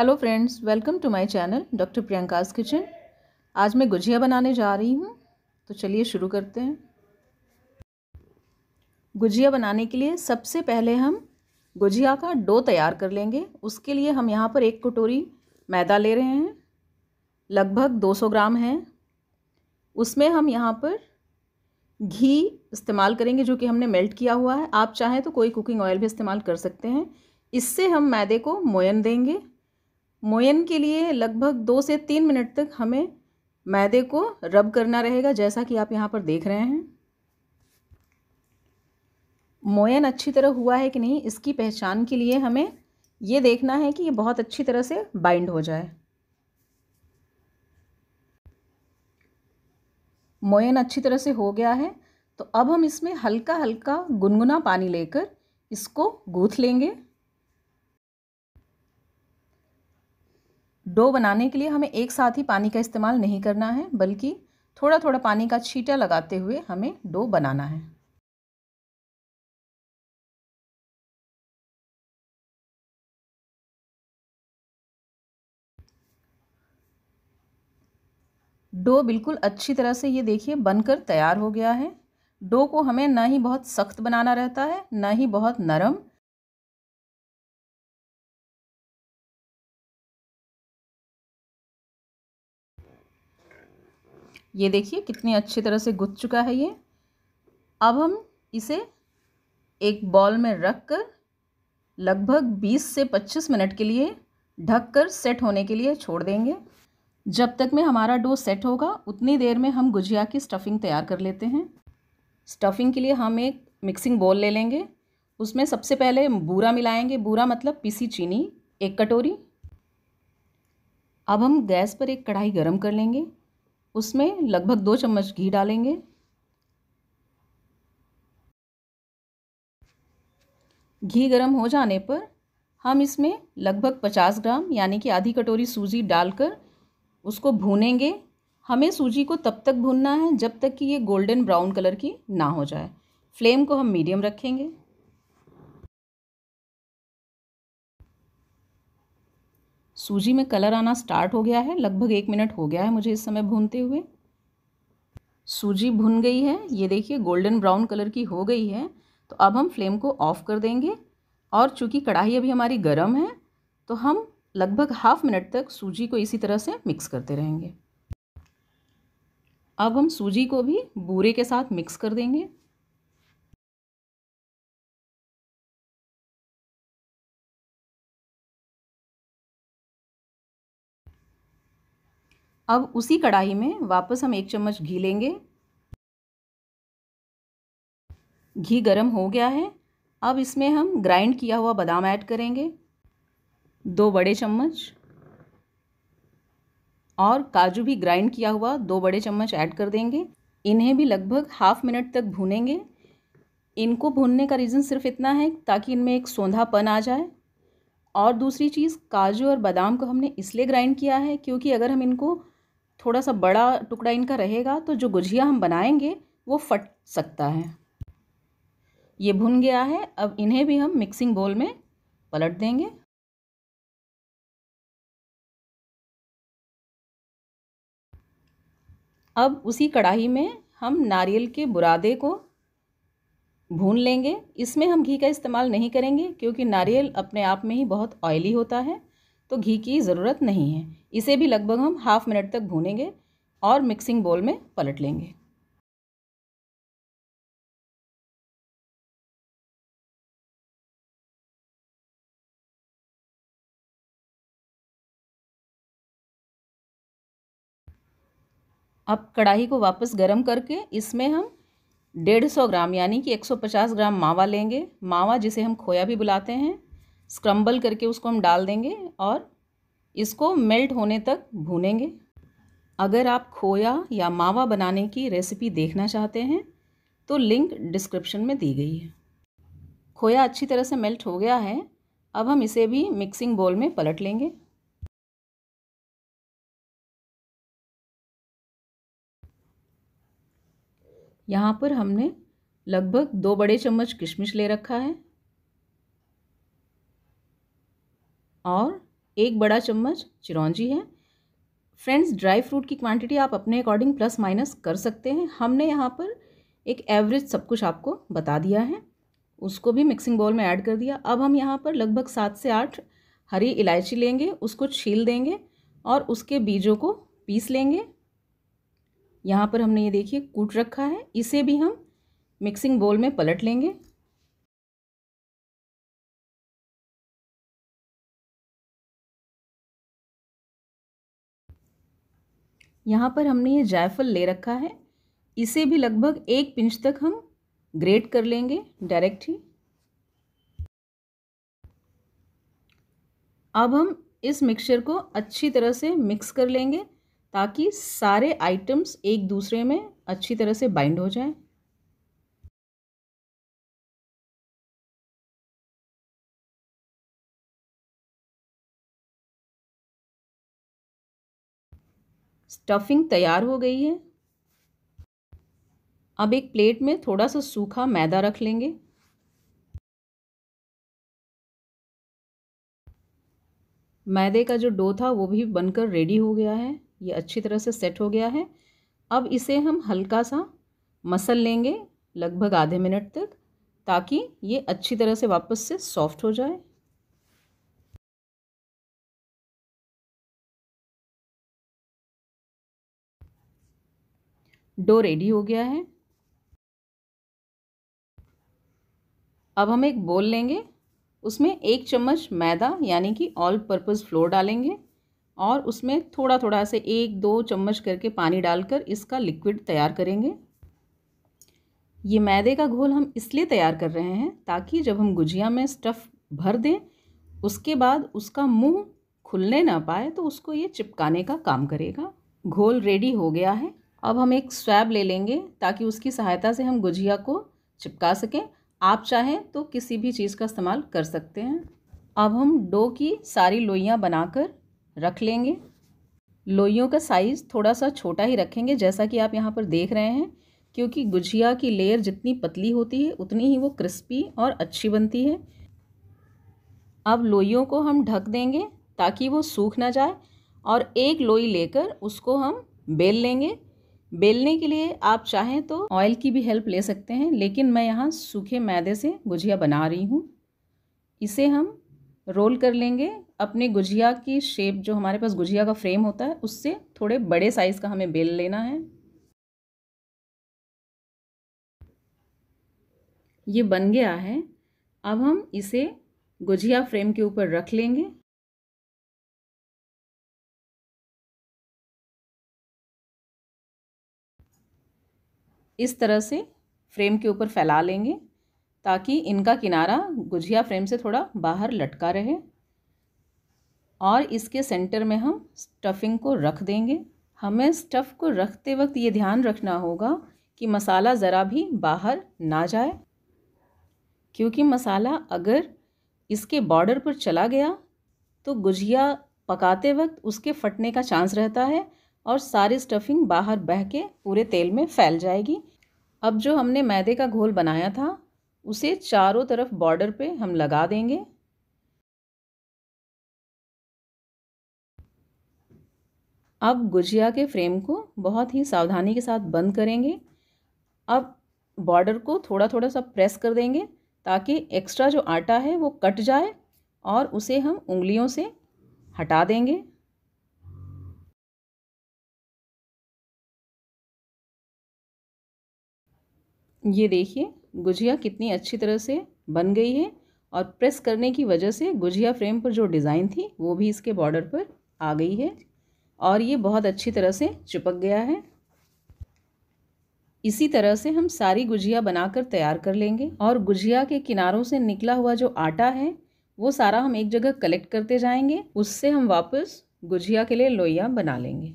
hello friends welcome to my channel doctor Priyanka's kitchen आज मैं गुजिया बनाने जा रही हूँ तो चलिए शुरू करते हैं गुजिया बनाने के लिए सबसे पहले हम गुजिया का डो तैयार कर लेंगे उसके लिए हम यहाँ पर एक कटोरी मैदा ले रहे हैं लगभग 200 ग्राम है उसमें हम यहाँ पर घी इस्तेमाल करेंगे जो कि हमने मेल्ट किया हुआ है आप चाहें तो कोई कुकिंग ऑयल भी इस्तेमाल कर सकते हैं इससे हम मैदे को मोयन देंगे मोयन के लिए लगभग दो से तीन मिनट तक हमें मैदे को रब करना रहेगा जैसा कि आप यहाँ पर देख रहे हैं मोयन अच्छी तरह हुआ है कि नहीं इसकी पहचान के लिए हमें ये देखना है कि ये बहुत अच्छी तरह से बाइंड हो जाए मोयन अच्छी तरह से हो गया है तो अब हम इसमें हल्का हल्का गुनगुना पानी लेकर इसको गूथ लेंगे डो बनाने के लिए हमें एक साथ ही पानी का इस्तेमाल नहीं करना है बल्कि थोड़ा थोड़ा पानी का छीटा लगाते हुए हमें डो बनाना है डो बिल्कुल अच्छी तरह से ये देखिए बनकर तैयार हो गया है डो को हमें ना ही बहुत सख्त बनाना रहता है ना ही बहुत नरम ये देखिए कितनी अच्छी तरह से गुथ चुका है ये अब हम इसे एक बॉल में रख कर लगभग 20 से 25 मिनट के लिए ढक कर सेट होने के लिए छोड़ देंगे जब तक में हमारा डो सेट होगा उतनी देर में हम गुजिया की स्टफ़िंग तैयार कर लेते हैं स्टफ़िंग के लिए हम एक मिक्सिंग बोल ले लेंगे उसमें सबसे पहले बूरा मिलाएंगे बूरा मतलब पीसी चीनी एक कटोरी अब हम गैस पर एक कढ़ाई गरम कर लेंगे उसमें लगभग दो चम्मच घी डालेंगे घी गरम हो जाने पर हम इसमें लगभग 50 ग्राम यानी कि आधी कटोरी सूजी डालकर उसको भूनेंगे हमें सूजी को तब तक भूनना है जब तक कि ये गोल्डन ब्राउन कलर की ना हो जाए फ्लेम को हम मीडियम रखेंगे सूजी में कलर आना स्टार्ट हो गया है लगभग एक मिनट हो गया है मुझे इस समय भूनते हुए सूजी भुन गई है ये देखिए गोल्डन ब्राउन कलर की हो गई है तो अब हम फ्लेम को ऑफ़ कर देंगे और चूँकि कढ़ाई अभी हमारी गर्म है तो हम लगभग हाफ मिनट तक सूजी को इसी तरह से मिक्स करते रहेंगे अब हम सूजी को भी बूरे के साथ मिक्स कर देंगे अब उसी कढ़ाई में वापस हम एक चम्मच घी लेंगे घी गरम हो गया है अब इसमें हम ग्राइंड किया हुआ बादाम ऐड करेंगे दो बड़े चम्मच और काजू भी ग्राइंड किया हुआ दो बड़े चम्मच ऐड कर देंगे इन्हें भी लगभग हाफ मिनट तक भूनेंगे इनको भूनने का रीज़न सिर्फ इतना है ताकि इनमें एक सौंधापन आ जाए और दूसरी चीज़ काजू और बादाम को हमने इसलिए ग्राइंड किया है क्योंकि अगर हम इनको थोड़ा सा बड़ा टुकड़ा इनका रहेगा तो जो गुजिया हम बनाएंगे वो फट सकता है ये भुन गया है अब इन्हें भी हम मिक्सिंग बोल में पलट देंगे अब उसी कढ़ाई में हम नारियल के बुरादे को भून लेंगे इसमें हम घी का इस्तेमाल नहीं करेंगे क्योंकि नारियल अपने आप में ही बहुत ऑयली होता है तो घी की ज़रूरत नहीं है इसे भी लगभग हम हाफ मिनट तक भूनेंगे और मिक्सिंग बोल में पलट लेंगे अब कढ़ाई को वापस गर्म करके इसमें हम डेढ़ सौ ग्राम यानी कि 150 ग्राम मावा लेंगे मावा जिसे हम खोया भी बुलाते हैं स्क्रम्बल करके उसको हम डाल देंगे और इसको मेल्ट होने तक भूनेंगे अगर आप खोया या मावा बनाने की रेसिपी देखना चाहते हैं तो लिंक डिस्क्रिप्शन में दी गई है खोया अच्छी तरह से मेल्ट हो गया है अब हम इसे भी मिक्सिंग बोल में पलट लेंगे यहाँ पर हमने लगभग दो बड़े चम्मच किशमिश ले रखा है और एक बड़ा चम्मच चिरौंजी है फ्रेंड्स ड्राई फ्रूट की क्वांटिटी आप अपने अकॉर्डिंग प्लस माइनस कर सकते हैं हमने यहाँ पर एक एवरेज सब कुछ आपको बता दिया है उसको भी मिक्सिंग बाउल में ऐड कर दिया अब हम यहाँ पर लगभग सात से आठ हरी इलायची लेंगे उसको छील देंगे और उसके बीजों को पीस लेंगे यहाँ पर हमने ये देखिए कूट रखा है इसे भी हम मिक्सिंग बोल में पलट लेंगे यहाँ पर हमने ये जायफल ले रखा है इसे भी लगभग एक पिंच तक हम ग्रेट कर लेंगे डायरेक्ट ही अब हम इस मिक्सचर को अच्छी तरह से मिक्स कर लेंगे ताकि सारे आइटम्स एक दूसरे में अच्छी तरह से बाइंड हो जाएं स्टफिंग तैयार हो गई है अब एक प्लेट में थोड़ा सा सूखा मैदा रख लेंगे मैदे का जो डो था वो भी बनकर रेडी हो गया है ये अच्छी तरह से सेट हो गया है अब इसे हम हल्का सा मसल लेंगे लगभग आधे मिनट तक ताकि ये अच्छी तरह से वापस से सॉफ्ट हो जाए डो रेडी हो गया है अब हम एक बोल लेंगे उसमें एक चम्मच मैदा यानी कि ऑल पर्पज़ फ्लोर डालेंगे और उसमें थोड़ा थोड़ा से एक दो चम्मच करके पानी डालकर इसका लिक्विड तैयार करेंगे ये मैदे का घोल हम इसलिए तैयार कर रहे हैं ताकि जब हम गुजिया में स्टफ़ भर दें उसके बाद उसका मुंह खुलने ना पाए तो उसको ये चिपकाने का काम करेगा घोल रेडी हो गया है अब हम एक स्वैब ले लेंगे ताकि उसकी सहायता से हम गुजिया को चिपका सकें आप चाहें तो किसी भी चीज़ का इस्तेमाल कर सकते हैं अब हम डो की सारी लोइयाँ बनाकर रख लेंगे लोइयों का साइज़ थोड़ा सा छोटा ही रखेंगे जैसा कि आप यहाँ पर देख रहे हैं क्योंकि गुजिया की लेयर जितनी पतली होती है उतनी ही वो क्रिस्पी और अच्छी बनती है अब लोइयों को हम ढक देंगे ताकि वो सूख ना जाए और एक लोई लेकर उसको हम बेल लेंगे बेलने के लिए आप चाहें तो ऑयल की भी हेल्प ले सकते हैं लेकिन मैं यहाँ सूखे मैदे से गुजिया बना रही हूँ इसे हम रोल कर लेंगे अपने गुजिया की शेप जो हमारे पास गुजिया का फ्रेम होता है उससे थोड़े बड़े साइज़ का हमें बेल लेना है ये बन गया है अब हम इसे गुजिया फ्रेम के ऊपर रख लेंगे इस तरह से फ्रेम के ऊपर फैला लेंगे ताकि इनका किनारा गुजिया फ्रेम से थोड़ा बाहर लटका रहे और इसके सेंटर में हम स्टफिंग को रख देंगे हमें स्टफ़ को रखते वक्त ये ध्यान रखना होगा कि मसाला ज़रा भी बाहर ना जाए क्योंकि मसाला अगर इसके बॉर्डर पर चला गया तो गुजिया पकाते वक्त उसके फटने का चांस रहता है और सारी स्टफिंग बाहर बह के पूरे तेल में फैल जाएगी अब जो हमने मैदे का घोल बनाया था उसे चारों तरफ बॉर्डर पे हम लगा देंगे अब गुजिया के फ्रेम को बहुत ही सावधानी के साथ बंद करेंगे अब बॉर्डर को थोड़ा थोड़ा सा प्रेस कर देंगे ताकि एक्स्ट्रा जो आटा है वो कट जाए और उसे हम उंगलियों से हटा देंगे ये देखिए गुजिया कितनी अच्छी तरह से बन गई है और प्रेस करने की वजह से गुजिया फ्रेम पर जो डिज़ाइन थी वो भी इसके बॉर्डर पर आ गई है और ये बहुत अच्छी तरह से चिपक गया है इसी तरह से हम सारी गुजिया बनाकर तैयार कर लेंगे और गुजिया के किनारों से निकला हुआ जो आटा है वो सारा हम एक जगह कलेक्ट करते जाएंगे उससे हम वापस गुजिया के लिए लोहिया बना लेंगे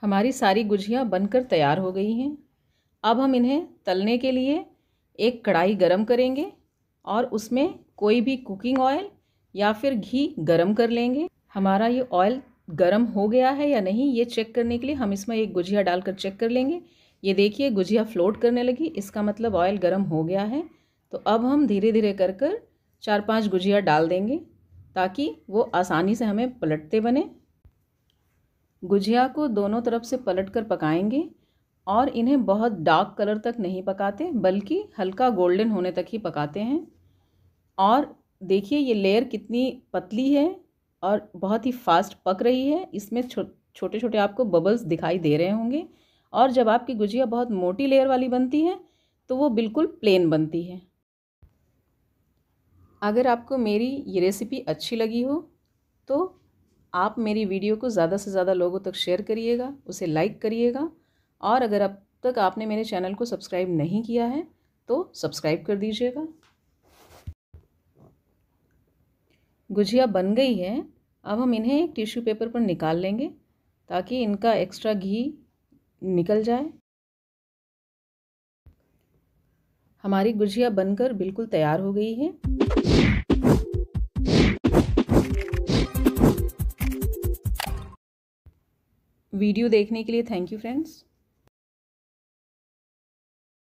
हमारी सारी गुजिया बनकर तैयार हो गई हैं अब हम इन्हें तलने के लिए एक कढ़ाई गरम करेंगे और उसमें कोई भी कुकिंग ऑयल या फिर घी गरम कर लेंगे हमारा ये ऑयल गरम हो गया है या नहीं ये चेक करने के लिए हम इसमें एक गुजिया डालकर चेक कर लेंगे ये देखिए गुजिया फ्लोट करने लगी इसका मतलब ऑयल गर्म हो गया है तो अब हम धीरे धीरे कर कर चार पाँच गुजिया डाल देंगे ताकि वो आसानी से हमें पलटते बने गुजिया को दोनों तरफ से पलट कर पकाएंगे और इन्हें बहुत डार्क कलर तक नहीं पकाते बल्कि हल्का गोल्डन होने तक ही पकाते हैं और देखिए ये लेयर कितनी पतली है और बहुत ही फास्ट पक रही है इसमें छो, छोटे छोटे आपको बबल्स दिखाई दे रहे होंगे और जब आपकी गुजिया बहुत मोटी लेयर वाली बनती है तो वो बिल्कुल प्लेन बनती है अगर आपको मेरी ये रेसिपी अच्छी लगी हो तो आप मेरी वीडियो को ज़्यादा से ज़्यादा लोगों तक शेयर करिएगा उसे लाइक करिएगा और अगर अब तक आपने मेरे चैनल को सब्सक्राइब नहीं किया है तो सब्सक्राइब कर दीजिएगा गुजिया बन गई है अब हम इन्हें एक टिश्यू पेपर पर निकाल लेंगे ताकि इनका एक्स्ट्रा घी निकल जाए हमारी गुजिया बनकर बिल्कुल तैयार हो गई है वीडियो देखने के लिए थैंक यू फ्रेंड्स